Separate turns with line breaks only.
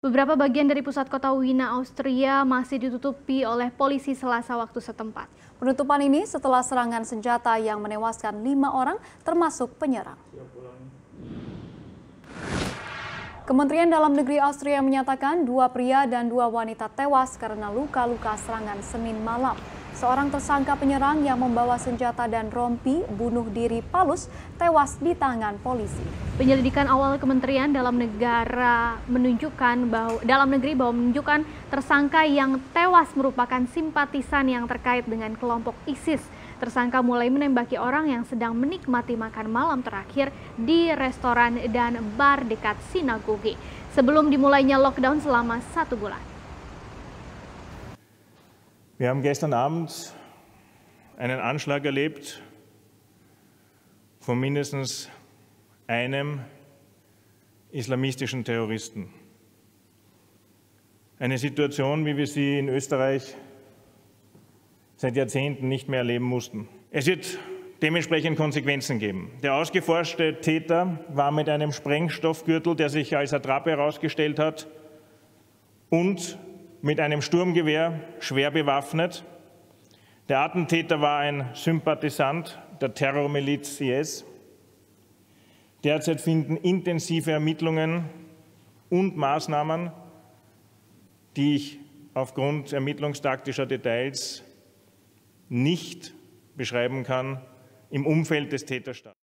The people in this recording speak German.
Beberapa bagian dari pusat kota Wina, Austria masih ditutupi oleh polisi selasa waktu setempat. Penutupan ini setelah serangan senjata yang menewaskan lima orang termasuk penyerang. Kementerian Dalam Negeri Austria menyatakan dua pria dan dua wanita tewas karena luka-luka serangan Senin malam. Seorang tersangka penyerang yang membawa senjata dan rompi bunuh diri Palus tewas di tangan polisi. Penyelidikan awal Kementerian Dalam Negara menunjukkan
bahwa dalam negeri bahwa menunjukkan tersangka yang tewas merupakan simpatisan yang terkait dengan kelompok ISIS. Tersangka mulai menembaki orang yang sedang menikmati makan malam terakhir di restoran dan bar dekat sinagoge sebelum dimulainya lockdown selama satu bulan.
Wir haben gestern Abend einen Anschlag erlebt von mindestens einem islamistischen Terroristen. Eine Situation, wie wir sie in Österreich seit Jahrzehnten nicht mehr erleben mussten. Es wird dementsprechend Konsequenzen geben. Der ausgeforschte Täter war mit einem Sprengstoffgürtel, der sich als Attrappe herausgestellt hat, und mit einem Sturmgewehr, schwer bewaffnet. Der Attentäter war ein Sympathisant der Terrormiliz IS. Derzeit finden intensive Ermittlungen und Maßnahmen, die ich aufgrund ermittlungstaktischer Details nicht beschreiben kann, im Umfeld des Täters statt.